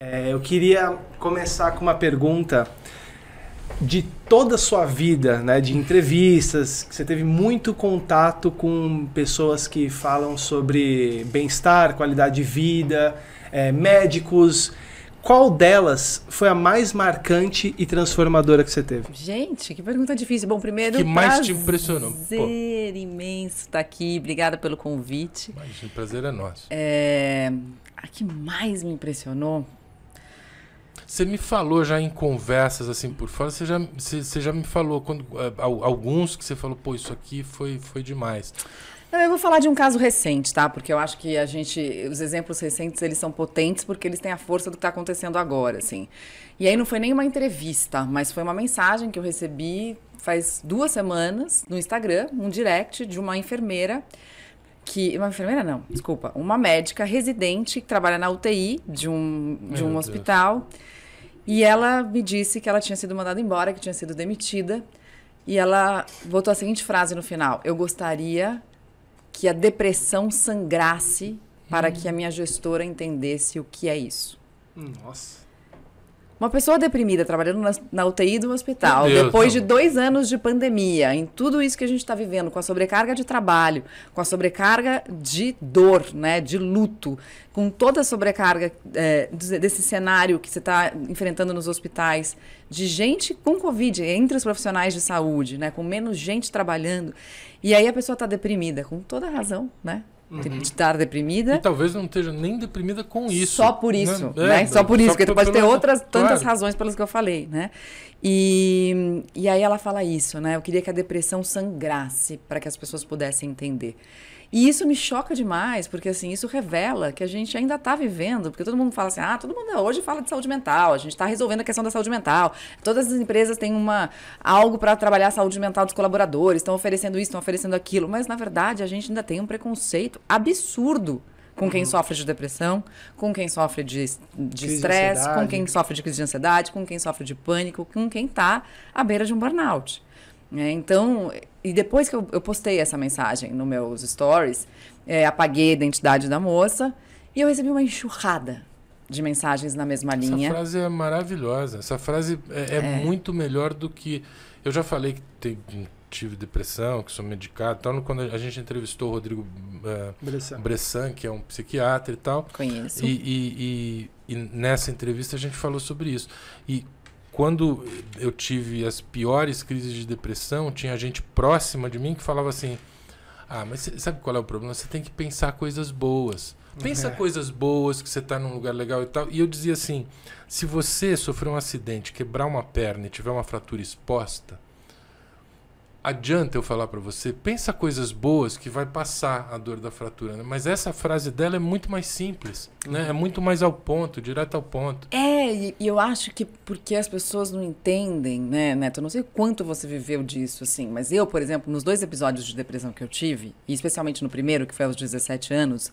É, eu queria começar com uma pergunta de toda a sua vida, né, de entrevistas, que você teve muito contato com pessoas que falam sobre bem-estar, qualidade de vida, é, médicos. Qual delas foi a mais marcante e transformadora que você teve? Gente, que pergunta difícil. Bom, primeiro, que mais te impressionou? Prazer imenso estar tá aqui. Obrigada pelo convite. Mas o prazer é nosso. É... A que mais me impressionou você me falou já em conversas assim por fora, você já, você, você já me falou quando, eh, alguns que você falou, pô, isso aqui foi, foi demais. eu vou falar de um caso recente, tá? Porque eu acho que a gente, os exemplos recentes, eles são potentes porque eles têm a força do que está acontecendo agora, assim. E aí não foi nem uma entrevista, mas foi uma mensagem que eu recebi faz duas semanas no Instagram, um direct de uma enfermeira que uma enfermeira não, desculpa, uma médica residente que trabalha na UTI de um, de um hospital. Deus e ela me disse que ela tinha sido mandada embora, que tinha sido demitida. E ela botou a seguinte frase no final: Eu gostaria que a depressão sangrasse para hum. que a minha gestora entendesse o que é isso. Hum, nossa. Uma pessoa deprimida trabalhando na, na UTI de um hospital, Deus, depois de dois anos de pandemia, em tudo isso que a gente está vivendo, com a sobrecarga de trabalho, com a sobrecarga de dor, né, de luto, com toda a sobrecarga é, desse cenário que você está enfrentando nos hospitais, de gente com Covid, entre os profissionais de saúde, né, com menos gente trabalhando, e aí a pessoa está deprimida, com toda razão, né? Uhum. Tipo, de estar deprimida. E talvez não esteja nem deprimida com isso. Né? É, né? Só por isso, né? né? É, só por isso, só porque tu pode ter outras tantas claro. razões pelas que eu falei, né? E, e aí ela fala isso, né? Eu queria que a depressão sangrasse para que as pessoas pudessem entender. E isso me choca demais, porque assim, isso revela que a gente ainda está vivendo, porque todo mundo fala assim, ah, todo mundo hoje fala de saúde mental, a gente está resolvendo a questão da saúde mental. Todas as empresas têm uma algo para trabalhar a saúde mental dos colaboradores, estão oferecendo isso, estão oferecendo aquilo, mas na verdade a gente ainda tem um preconceito absurdo com quem uhum. sofre de depressão, com quem sofre de, de estresse, com quem sofre de crise de ansiedade, com quem sofre de pânico, com quem está à beira de um burnout. Né? então, e depois que eu, eu, postei essa mensagem no meus stories, é, apaguei a identidade da moça e eu recebi uma enxurrada de mensagens na mesma linha. Essa frase é maravilhosa. Essa frase é, é, é muito melhor do que. Eu já falei que tive depressão, que sou medicado. Então, quando a gente entrevistou o Rodrigo uh, Bressan. Bressan. que é um psiquiatra e tal. Conheço. E, e, e, e nessa entrevista a gente falou sobre isso. E quando eu tive as piores crises de depressão, tinha gente próxima de mim que falava assim: Ah, mas cê, sabe qual é o problema? Você tem que pensar coisas boas. Pensa é. coisas boas, que você está num lugar legal e tal. E eu dizia assim: se você sofrer um acidente, quebrar uma perna e tiver uma fratura exposta, adianta eu falar para você, pensa coisas boas que vai passar a dor da fratura. Né? Mas essa frase dela é muito mais simples, né? É muito mais ao ponto, direto ao ponto. É, e, eu acho que porque as pessoas não entendem, né, Neto? Eu não sei quanto você viveu disso, assim, mas eu, por exemplo, nos dois episódios de depressão que eu tive, e especialmente no primeiro, que foi aos 17 anos,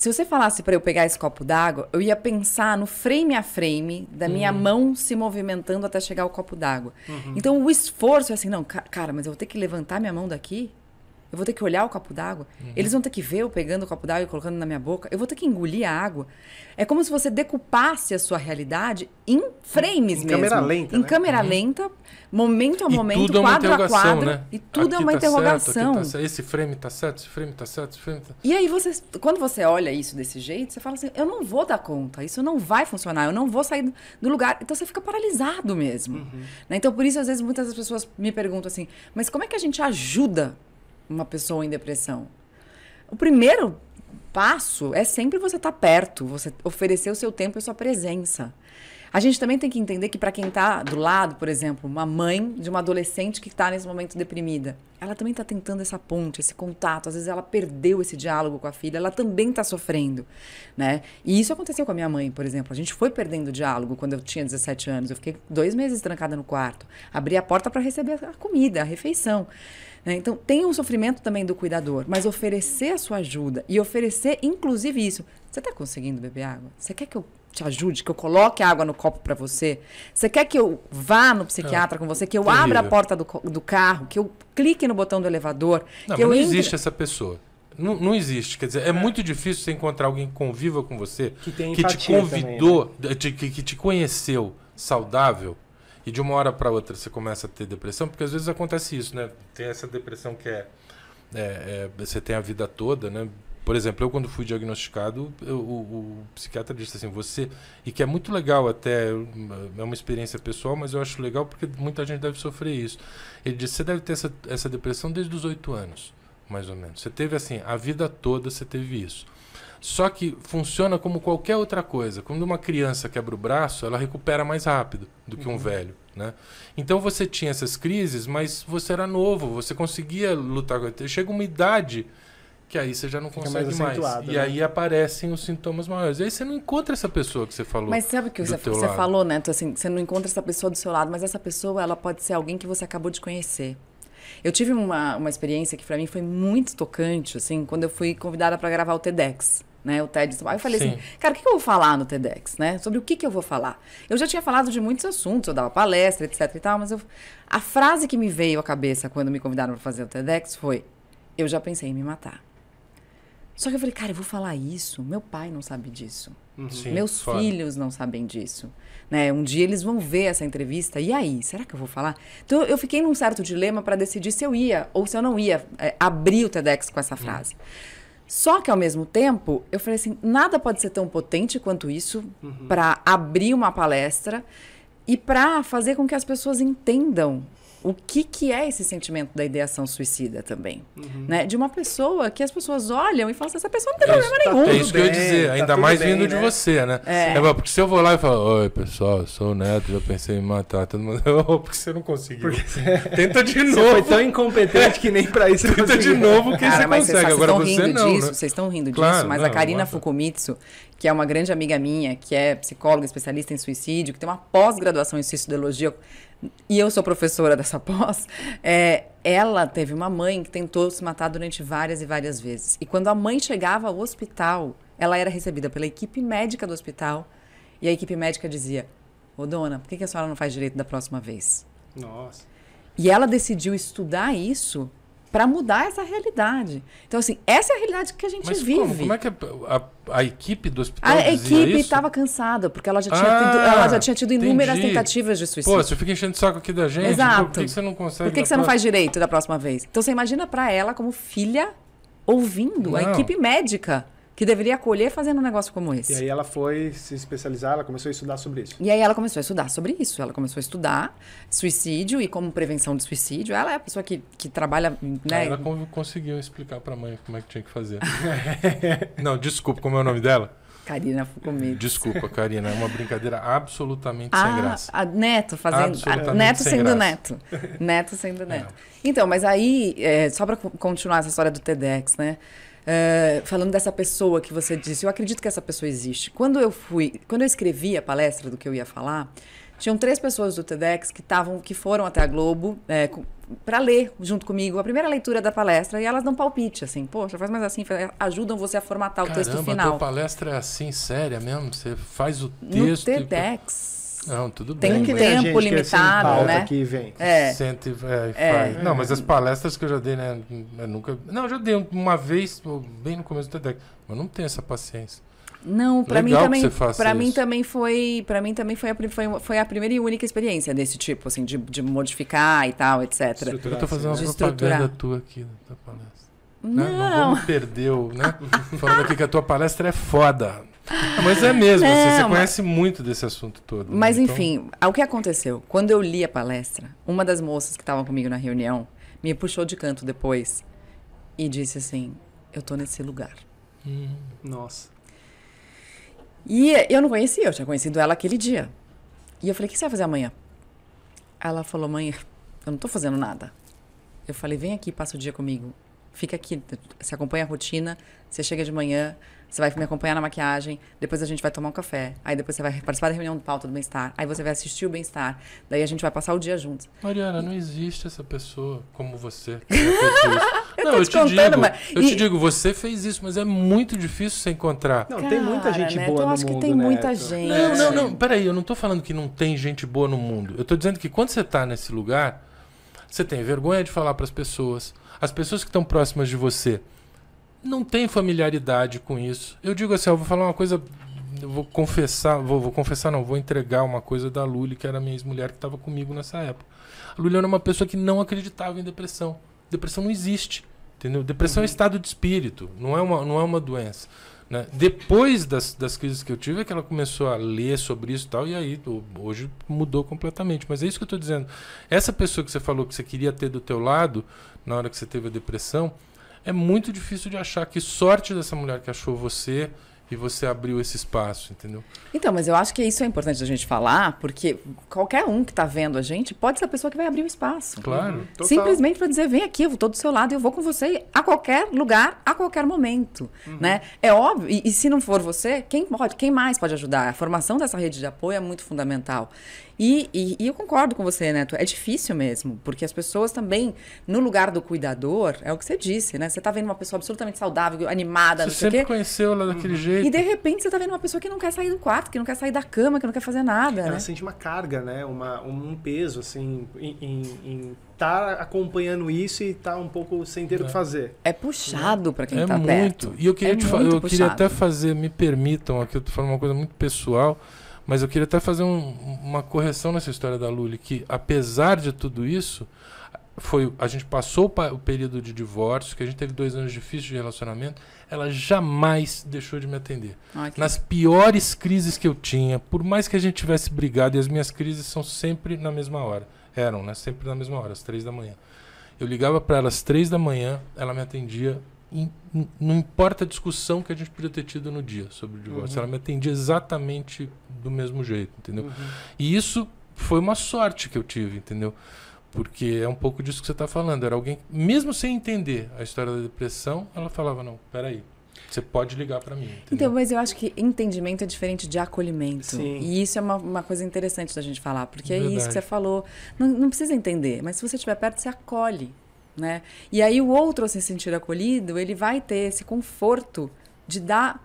se você falasse para eu pegar esse copo d'água, eu ia pensar no frame a frame da minha uhum. mão se movimentando até chegar ao copo d'água. Uhum. Então o esforço é assim, não, cara, mas eu vou ter que levantar minha mão daqui? Eu vou ter que olhar o copo d'água. Uhum. Eles vão ter que ver eu pegando o copo d'água e colocando na minha boca. Eu vou ter que engolir a água. É como se você decupasse a sua realidade em frames em, em mesmo. Câmera lenta, em né? câmera uhum. lenta, momento a momento, momento, quadro é uma a quadro. Né? E tudo é aqui é uma tá, tá interrogação. Certo, tá esse frame tá certo, esse frame tá certo, esse frame tá... E aí você, quando você olha isso desse jeito, você fala assim: eu não vou dar conta, isso não vai funcionar, eu não vou sair do lugar. Então você fica paralisado mesmo. Uhum. Né? Então por isso às vezes muitas pessoas me perguntam assim: mas como é que a gente ajuda uma pessoa em depressão? O primeiro passo é sempre você estar tá perto, você oferecer o seu tempo e a sua presença. A gente também tem que entender que para quem está do lado, por exemplo, uma mãe de uma adolescente que está nesse momento deprimida, ela também está tentando essa ponte, esse contato. Às vezes ela perdeu esse diálogo com a filha, ela também está sofrendo, né? E isso aconteceu com a minha mãe, por exemplo. A gente foi perdendo o diálogo quando eu tinha 17 anos. Eu fiquei dois meses trancada no quarto. Abri a porta para receber a comida, a refeição. Né? Então, tem um sofrimento também do cuidador, mas oferecer a sua ajuda e oferecer, inclusive, isso. Você está conseguindo beber água? Você quer que eu te ajude, que eu coloque água no copo para você? Você quer que eu vá no psiquiatra ah, com você, que eu terrível. abra a porta do, do, carro, que eu clique no botão do elevador? Não, que eu não entre... existe essa pessoa. Não, não, existe. Quer dizer, é, é, muito difícil você encontrar alguém que conviva com você, que, que te convidou, também, né? que, que te conheceu saudável e de uma hora para outra você começa a ter depressão, porque às vezes acontece isso, né? Tem essa depressão que é, é, é você tem a vida toda, né? Por exemplo, eu quando fui diagnosticado, eu, o, o, psiquiatra disse assim, você... E que é muito legal até, é uma experiência pessoal, mas eu acho legal porque muita gente deve sofrer isso. Ele disse, você deve ter essa, essa depressão desde os oito anos, mais ou menos. Você teve assim, a vida toda você teve isso. Só que funciona como qualquer outra coisa. Quando uma criança quebra o braço, ela recupera mais rápido do que um uhum. velho. Né? Então você tinha essas crises, mas você era novo, você conseguia lutar com Chega uma idade que aí você já não Fica consegue mais. mais. E né? aí aparecem os sintomas maiores. E aí você não encontra essa pessoa que você falou. Mas sabe o que você, você falou, Neto? Assim, você não encontra essa pessoa do seu lado, mas essa pessoa ela pode ser alguém que você acabou de conhecer. Eu tive uma, uma experiência que para mim foi muito tocante, assim, quando eu fui convidada para gravar o TEDx né? O TED Eu falei assim, Sim. assim, cara, o que, eu vou falar no TEDx, né? Sobre o que, que eu vou falar? Eu já tinha falado de muitos assuntos, eu dava palestra, etc e tal, mas eu... a frase que me veio à cabeça quando me convidaram para fazer o TEDx foi: eu já pensei em me matar. Só que eu falei, cara, eu vou falar isso. Meu pai não sabe disso. Uhum. Sim, Meus foda. filhos não sabem disso. Né? Um dia eles vão ver essa entrevista. E aí, será que eu vou falar? Então eu fiquei num certo dilema para decidir se eu ia ou se eu não ia é, abrir o TEDx com essa uhum. frase. Hum. Só que ao mesmo tempo, eu falei assim, nada pode ser tão potente quanto isso uhum. para abrir uma palestra e para fazer com que as pessoas entendam o que, que é esse sentimento da ideação suicida também, uhum. né? De uma pessoa que as pessoas olham e falam assim, essa pessoa não tem problema tá nenhum. É isso que bem, eu ia dizer, tá ainda mais bem, vindo né? de você, né? É. é. porque se eu vou lá e falo, oi pessoal, eu sou o Neto, já pensei em matar, todo mundo, porque você não conseguiu. Tenta de novo. Você foi tão incompetente que nem pra isso Tenta de novo que Cara, você consegue, vocês, agora vocês você não, né? disso, né? Vocês estão rindo claro, disso, mas não, a Karina Fukumitsu, que é uma grande amiga minha, que é psicóloga especialista em suicídio, que tem uma pós-graduação em suicidologia e eu sou professora dessa pós, é, ela teve uma mãe que tentou se matar durante várias e várias vezes. E quando a mãe chegava ao hospital, ela era recebida pela equipe médica do hospital. E a equipe médica dizia: Ô dona, por que a senhora não faz direito da próxima vez? Nossa. E ela decidiu estudar isso para mudar essa realidade. Então, assim, essa é a realidade que a gente Mas vive. Como? como é que a, a, a equipe do hospital A equipe estava cansada, porque ela já tinha, ah, tido, ela já tinha tido inúmeras entendi. tentativas de suicídio. Pô, você fica enchendo o saco aqui da gente. Exato. por que, que, você não consegue? Por que, que você não faz direito da próxima vez? Então, você imagina para ela como filha ouvindo não. a equipe médica que deveria acolher fazendo um negócio como esse. E aí ela foi se especializar, ela começou a estudar sobre isso. E aí ela começou a estudar sobre isso. Ela começou a estudar suicídio e como prevenção de suicídio. Ela é a pessoa que, que trabalha. Né? Ela conseguiu explicar para a mãe como é que tinha que fazer. Não, desculpa, como é o nome dela? Karina Fukumitsu. Desculpa, Karina, é uma brincadeira absolutamente ah, sem graça. A Neto fazendo. A neto, sendo neto. neto sendo Neto. É. Neto Neto. Então, mas aí, é, só para continuar essa história do TEDx, né? É, falando dessa pessoa que você disse, eu acredito que essa pessoa existe. Quando eu fui, quando eu escrevi a palestra do que eu ia falar, tinham três pessoas do TEDx que estavam, que foram até a Globo é, eh, para ler junto comigo a primeira leitura da palestra e elas dão palpite assim, poxa, faz mais assim, ajudam você a formatar Caramba, o texto final. Caramba, palestra é assim séria mesmo, você faz o texto. No TEDx. E... Não, tudo tem bem. Tem um tempo é assim, limitado, é né? Que vem. É. Sente, é, é. Não, mas as palestras que eu já dei, né? Eu nunca. Não, eu já dei uma vez, bem no começo do TEDx. Mas não tenho essa paciência. Não, para mim também, para mim também foi, para mim também foi a, foi, foi a primeira e única experiência desse tipo, assim, de, de modificar e tal, etc. Estruturar, eu tô fazendo uma propaganda tua aqui na tua palestra. Né? Não, né? não vamos perder né? Falando aqui que a tua palestra é foda. Mas é mesmo, assim, não, você, você mas... conhece muito desse assunto todo. Né? Mas né? enfim, então... o que aconteceu? Quando eu li a palestra, uma das moças que estavam comigo na reunião me puxou de canto depois e disse assim: Eu tô nesse lugar. Hum, nossa. E eu não conhecia, eu tinha conhecido ela aquele dia. E eu falei: O que você vai fazer amanhã? Ela falou: Mãe, eu não tô fazendo nada. Eu falei: Vem aqui, passa o dia comigo. Fica aqui, você acompanha a rotina, você chega de manhã, você vai me acompanhar na maquiagem, depois a gente vai tomar um café, aí depois você vai participar da reunião do pauta do bem-estar, aí você vai assistir o bem-estar, daí a gente vai passar o dia juntos. Mariana, e... não existe essa pessoa como você. eu não, eu te, te digo, mas... eu e... te digo, você fez isso, mas é muito difícil se encontrar. Não, Cara, tem muita gente né? boa então, no mundo. Eu acho que tem né, muita gente. Não, não, não, peraí, eu não tô falando que não tem gente boa no mundo. Eu tô dizendo que quando você tá nesse lugar, você tem vergonha de falar para as pessoas. As pessoas que estão próximas de você não tem familiaridade com isso. Eu digo assim, eu vou falar uma coisa, vou confessar, vou, vou, confessar não, vou entregar uma coisa da Luli, que era a minha ex-mulher que estava comigo nessa época. A Luli era uma pessoa que não acreditava em depressão. Depressão não existe, entendeu? Depressão é uhum. é estado de espírito, não é uma, não é uma doença. Né? Depois das, das crises que eu tive, é que ela começou a ler sobre isso e tal, e aí hoje mudou completamente. Mas é isso que eu estou dizendo. Essa pessoa que você falou que você queria ter do teu lado, na hora que você teve a depressão, é muito difícil de achar. Que sorte dessa mulher que achou você e você abriu esse espaço, entendeu? Então, mas eu acho que isso é importante a gente falar, porque qualquer um que está vendo a gente pode ser a pessoa que vai abrir o espaço. Claro. Uhum. Total. Simplesmente para dizer, vem aqui, eu estou do seu lado, eu vou com você a qualquer lugar, a qualquer momento, uhum. né? É óbvio. E, e, se não for você, quem pode? Quem mais pode ajudar? A formação dessa rede de apoio é muito fundamental. E, e, e eu concordo com você, Neto. É difícil mesmo, porque as pessoas também, no lugar do cuidador, é o que você disse, né? Você está vendo uma pessoa absolutamente saudável, animada, você não sei sempre o quê. conheceu ela daquele uhum. jeito e de repente você tá vendo uma pessoa que não quer sair do quarto, que não quer sair da cama, que não quer fazer nada. Ela né? sente uma carga, né? Uma, um peso, assim, em estar tá acompanhando isso e estar tá um pouco sem ter é. o que é. fazer. É puxado né? para quem está é tá muito. Perto. E eu queria, é te eu puxado. queria até fazer, me permitam, aqui eu tô falando uma coisa muito pessoal, mas eu queria até fazer um, uma correção nessa história da Lully, que apesar de tudo isso, foi a gente passou o período de divórcio, que a gente teve dois anos difíceis de relacionamento, ela jamais deixou de me atender. Okay. Nas piores crises que eu tinha, por mais que a gente tivesse brigado, e as minhas crises são sempre na mesma hora, eram, né? Sempre na mesma hora, às três da manhã. Eu ligava para ela às três da manhã, ela me atendia. não importa a discussão que a gente podia ter tido no dia sobre o divórcio, uhum. ela me atendia exatamente do mesmo jeito, entendeu? Uhum. E isso foi uma sorte que eu tive, entendeu? Porque é um pouco disso que você está falando. Era alguém, mesmo sem entender a história da depressão, ela falava: não, peraí. Você pode ligar para mim. Entendeu? Então, mas eu acho que entendimento é diferente de acolhimento. Sim. E isso é uma, uma coisa interessante da gente falar, porque Verdade. é isso que você falou. Não, não precisa entender, mas se você estiver perto, você acolhe. Né? E aí o outro, se sentir acolhido, ele vai ter esse conforto de dar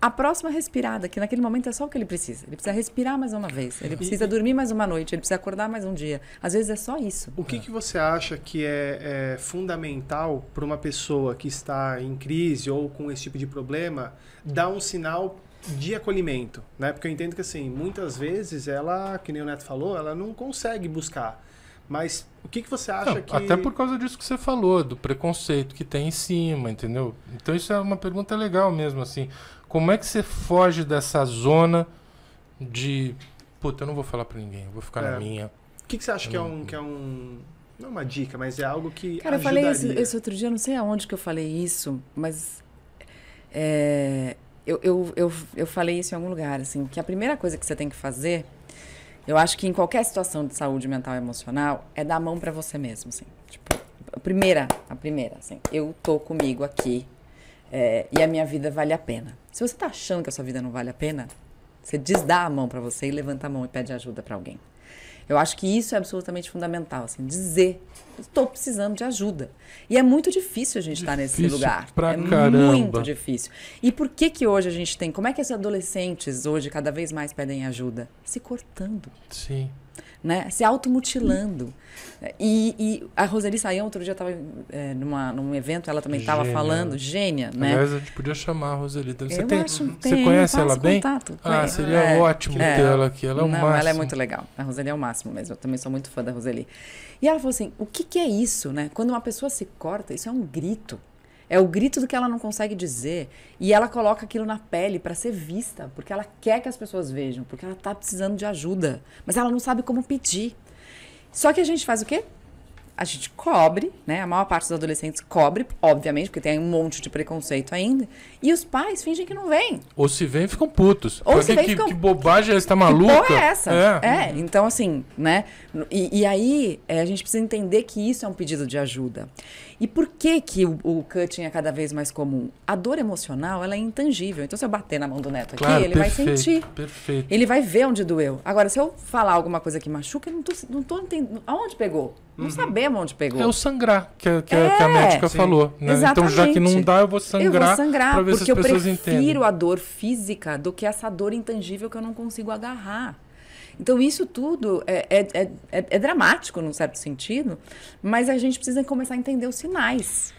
a próxima respirada, que naquele momento é só o que ele precisa. Ele precisa respirar mais uma vez, ele precisa e, dormir mais uma noite, ele precisa acordar mais um dia. Às vezes é só isso. O que, é. que você acha que é, é fundamental para uma pessoa que está em crise ou com esse tipo de problema dar um sinal de acolhimento? Né? Porque eu entendo que, assim, muitas vezes ela, que nem o Neto falou, ela não consegue buscar. Mas o que, que você acha não, que. Até por causa disso que você falou, do preconceito que tem em cima, entendeu? Então isso é uma pergunta legal mesmo, assim. Como é que você foge dessa zona de. Puta, eu não vou falar pra ninguém, vou ficar é. na minha. O que, que você acha que, é não... é um, que é um. Não é uma dica, mas é algo que. Cara, ajudaria. eu falei isso esse outro dia, não sei aonde que eu falei isso, mas. É, eu, eu, eu, eu falei isso em algum lugar, assim, que a primeira coisa que você tem que fazer, eu acho que em qualquer situação de saúde mental e emocional, é dar a mão para você mesmo, assim. Tipo, a primeira, a primeira, assim, eu tô comigo aqui é, e a minha vida vale a pena. Se você está achando que a sua vida não vale a pena, você desdá a mão para você e levanta a mão e pede ajuda para alguém. Eu acho que isso é absolutamente fundamental, assim, dizer, estou precisando de ajuda. E é muito difícil a gente estar tá nesse lugar. Pra é caramba. muito difícil. E por que que hoje a gente tem? Como é que esses adolescentes hoje cada vez mais pedem ajuda? Se cortando. Sim né? Se automutilando. E, e a Roseli saiu outro dia estava é, numa, num evento, ela também estava falando, gênia, né? Aliás, a gente podia chamar a Roseli. Você, tem, acho, você tem, conhece ela bem? Contato, ah, seria é, ótimo é, ter ela aqui, ela é o não, máximo. Ela é muito legal, a Roseli é o máximo mesmo, eu também sou muito fã da Roseli. E ela falou assim, o que, que é isso, né? Quando uma pessoa se corta, isso é um grito. É o grito do que ela não consegue dizer. E ela coloca aquilo na pele para ser vista, porque ela quer que as pessoas vejam, porque ela tá precisando de ajuda. Mas ela não sabe como pedir. Só que a gente faz o quê? A gente cobre, né? A maior parte dos adolescentes cobre, obviamente, porque tem um monte de preconceito ainda. E os pais fingem que não vêm. Ou se vêm, ficam putos. Ou porque se vêm, que, ficam... que bobagem ela é está maluca? Que é essa? É. é. então assim, né? E, e aí é, a gente precisa entender que isso é um pedido de ajuda. E por que que o, o, cutting é cada vez mais comum? A dor emocional, ela é intangível. Então, se eu bater na mão do neto aqui, claro, ele perfeito, vai sentir. Perfeito. Ele vai ver onde doeu. Agora, se eu falar alguma coisa que machuca, eu não tô, não tô entendendo. Aonde pegou? Não uhum. sabemos onde pegou. É o sangrar, que, é, que, é, que a é, médica sim. falou. Né? Então, já que não dá, eu vou sangrar. Eu vou sangrar, pra ver porque se as eu prefiro entendem. a dor física do que essa dor intangível que eu não consigo agarrar. Então, isso tudo é, é, é, é, é dramático, num certo sentido, mas a gente precisa começar a entender os sinais.